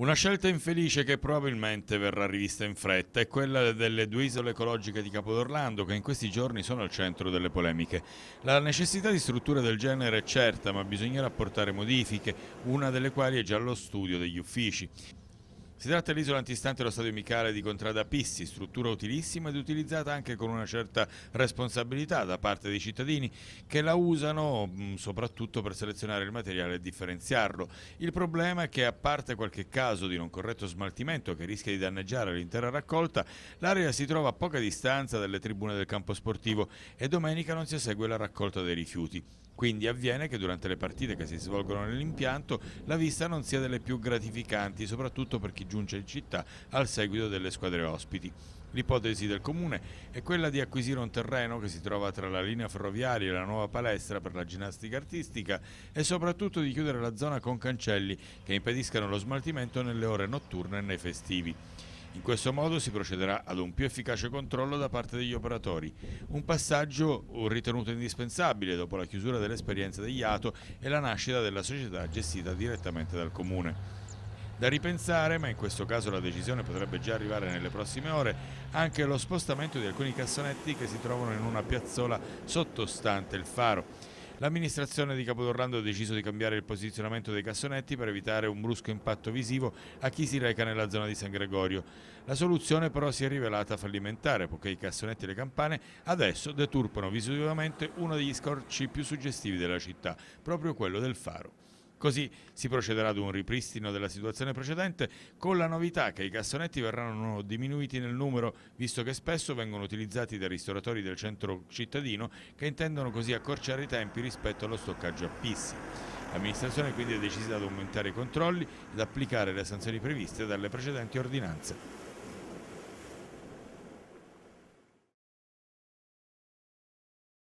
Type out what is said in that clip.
Una scelta infelice che probabilmente verrà rivista in fretta è quella delle due isole ecologiche di Capodorlando che in questi giorni sono al centro delle polemiche. La necessità di strutture del genere è certa ma bisognerà apportare modifiche, una delle quali è già allo studio degli uffici. Si tratta dell'isola antistante allo stadio Micale di Contrada Pissi, struttura utilissima ed utilizzata anche con una certa responsabilità da parte dei cittadini che la usano mm, soprattutto per selezionare il materiale e differenziarlo. Il problema è che a parte qualche caso di non corretto smaltimento che rischia di danneggiare l'intera raccolta, l'area si trova a poca distanza dalle tribune del campo sportivo e domenica non si esegue la raccolta dei rifiuti. Quindi avviene che durante le partite che si svolgono nell'impianto la vista non sia delle più gratificanti, soprattutto per chi giunge in città al seguito delle squadre ospiti. L'ipotesi del comune è quella di acquisire un terreno che si trova tra la linea ferroviaria e la nuova palestra per la ginnastica artistica e soprattutto di chiudere la zona con cancelli che impediscano lo smaltimento nelle ore notturne e nei festivi. In questo modo si procederà ad un più efficace controllo da parte degli operatori, un passaggio ritenuto indispensabile dopo la chiusura dell'esperienza degli ATO e la nascita della società gestita direttamente dal Comune. Da ripensare, ma in questo caso la decisione potrebbe già arrivare nelle prossime ore, anche lo spostamento di alcuni cassonetti che si trovano in una piazzola sottostante il faro. L'amministrazione di Capodorrando ha deciso di cambiare il posizionamento dei cassonetti per evitare un brusco impatto visivo a chi si reca nella zona di San Gregorio. La soluzione però si è rivelata fallimentare, poiché i cassonetti e le campane adesso deturpano visivamente uno degli scorci più suggestivi della città, proprio quello del faro. Così si procederà ad un ripristino della situazione precedente con la novità che i cassonetti verranno diminuiti nel numero visto che spesso vengono utilizzati dai ristoratori del centro cittadino che intendono così accorciare i tempi rispetto allo stoccaggio a pissi. L'amministrazione quindi ha deciso ad aumentare i controlli ed applicare le sanzioni previste dalle precedenti ordinanze.